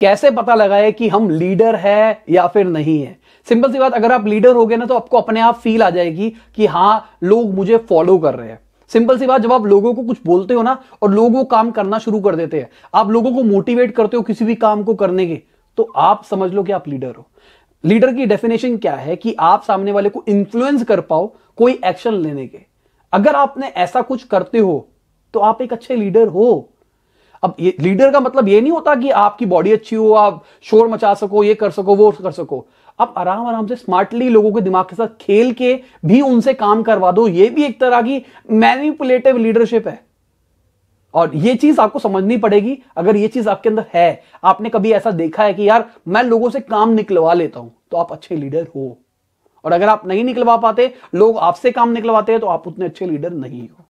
कैसे पता लगाए कि हम लीडर है या फिर नहीं है सिंपल सी बात अगर आप लीडर हो गए ना तो आपको अपने आप फील आ जाएगी कि हाँ लोग मुझे फॉलो कर रहे हैं सिंपल सी बात जब आप लोगों को कुछ बोलते हो ना और लोग वो काम करना शुरू कर देते हैं आप लोगों को मोटिवेट करते हो किसी भी काम को करने के तो आप समझ लो कि आप लीडर हो लीडर की डेफिनेशन क्या है कि आप सामने वाले को इन्फ्लुएंस कर पाओ कोई एक्शन लेने के अगर आपने ऐसा कुछ करते हो तो आप एक अच्छे लीडर हो अब ये लीडर का मतलब ये नहीं होता कि आपकी बॉडी अच्छी हो आप शोर मचा सको ये कर सको वो कर सको आप आराम आराम से स्मार्टली लोगों के दिमाग के साथ खेल के भी उनसे काम करवा दो ये भी एक तरह की मैनिपुलेटिव लीडरशिप है और ये चीज आपको समझनी पड़ेगी अगर ये चीज आपके अंदर है आपने कभी ऐसा देखा है कि यार मैं लोगों से काम निकलवा लेता हूं तो आप अच्छे लीडर हो और अगर आप नहीं निकलवा पाते लोग आपसे काम निकलवाते हैं तो आप उतने अच्छे लीडर नहीं हो